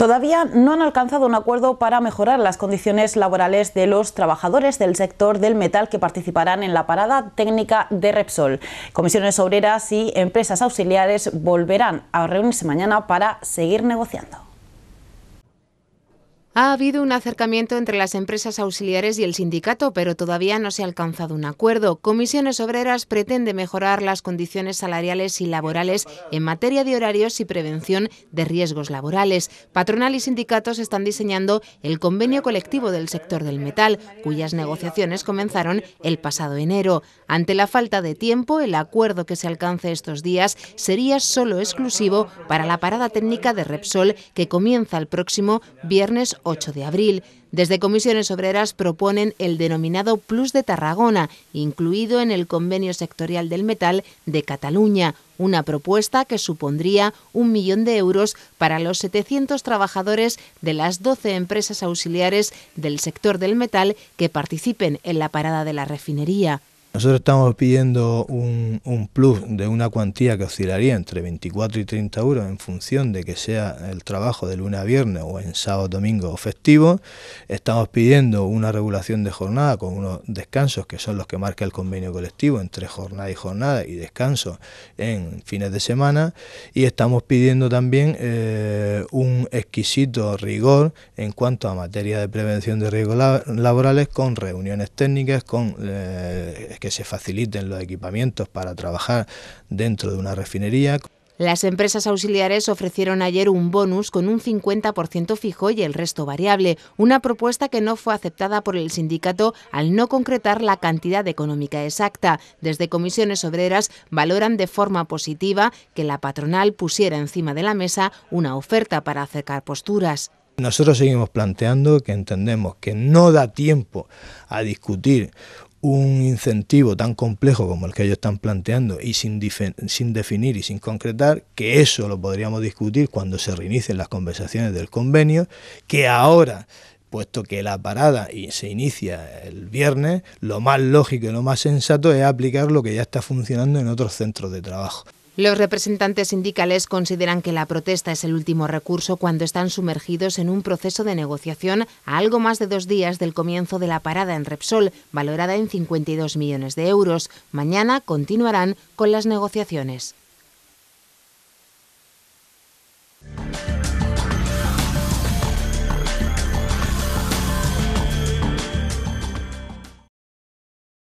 Todavía no han alcanzado un acuerdo para mejorar las condiciones laborales de los trabajadores del sector del metal que participarán en la parada técnica de Repsol. Comisiones obreras y empresas auxiliares volverán a reunirse mañana para seguir negociando. Ha habido un acercamiento entre las empresas auxiliares y el sindicato, pero todavía no se ha alcanzado un acuerdo. Comisiones Obreras pretende mejorar las condiciones salariales y laborales en materia de horarios y prevención de riesgos laborales. Patronal y sindicatos están diseñando el convenio colectivo del sector del metal, cuyas negociaciones comenzaron el pasado enero. Ante la falta de tiempo, el acuerdo que se alcance estos días sería solo exclusivo para la parada técnica de Repsol, que comienza el próximo viernes 8 de abril. Desde Comisiones Obreras proponen el denominado Plus de Tarragona, incluido en el Convenio Sectorial del Metal de Cataluña, una propuesta que supondría un millón de euros para los 700 trabajadores de las 12 empresas auxiliares del sector del metal que participen en la parada de la refinería. Nosotros estamos pidiendo un, plus de una cuantía que oscilaría entre 24 y 30 euros en función de que sea el trabajo de lunes a viernes o en sábado, domingo o festivo. Estamos pidiendo una regulación de jornada con unos descansos que son los que marca el convenio colectivo entre jornada y jornada y descanso en fines de semana. Y estamos pidiendo también eh, un exquisito rigor en cuanto a materia de prevención de riesgos laborales con reuniones técnicas, con... Eh, que se faciliten los equipamientos para trabajar dentro de una refinería. Las empresas auxiliares ofrecieron ayer un bonus con un 50% fijo y el resto variable, una propuesta que no fue aceptada por el sindicato al no concretar la cantidad económica exacta. Desde comisiones obreras valoran de forma positiva que la patronal pusiera encima de la mesa una oferta para acercar posturas. Nosotros seguimos planteando que entendemos que no da tiempo a discutir un incentivo tan complejo como el que ellos están planteando y sin, definir y sin concretar, que eso lo podríamos discutir cuando se reinicien las conversaciones del convenio, que ahora, puesto que la parada se inicia el viernes, lo más lógico y lo más sensato es aplicar lo que ya está funcionando en otros centros de trabajo. Los representantes sindicales consideran que la protesta es el último recurso cuando están sumergidos en un proceso de negociación a algo más de dos días del comienzo de la parada en Repsol, valorada en 52 millones de euros. Mañana continuarán con las negociaciones.